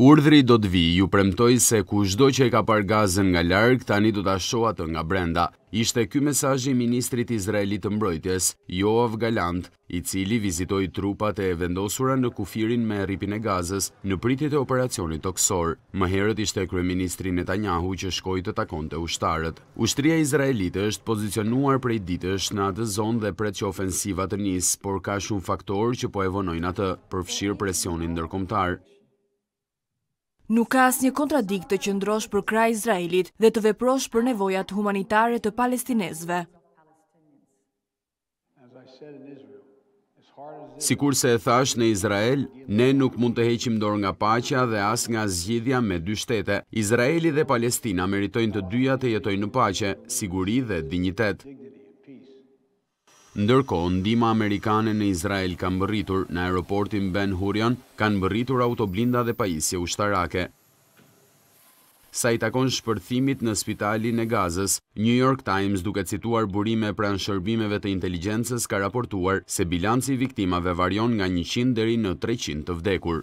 Urdhri do të vi, ju premtoj se ku shdo që e ka par gazën nga larkë, tani do të asho atë nga brenda. Ishte ky mesajji i Ministrit Izraelit të mbrojtjes, Joav Galant, i cili vizitoj trupat e vendosura në kufirin me ripin e gazës në pritit e operacionit të Më herët ishte Krye Netanyahu që shkoj të takon të ushtarët. Ushtria Izraelit është pozicionuar prej ditësh në atë zonë dhe pre që ofensivat të njësë, por ka shumë faktor që po evonojnë atë përfshirë presionin nërkomtarë. Nuk ka asë një kontradikt të qëndrosh për kraj Izraelit dhe të veprosh për nevojat humanitare të palestinezve. Si kur se e thash në Izrael, ne nuk mund të heqim dorë nga pacha dhe as nga zgjidhja me dy shtete. Izraeli dhe Palestina meritojnë të dyja të jetojnë në pache, siguri dhe dignitet. Ndërko, ndima Amerikane në Izrael kanë bërritur në aeroportin Ben Hurion, kanë bërritur autoblinda dhe pajisje ushtarake. Sa i takon shpërthimit në spitalin e gazës, New York Times duke cituar burime pran shërbimeve të inteligencës ka raportuar se bilanci viktimave varion nga 100 deri në 300 të vdekur.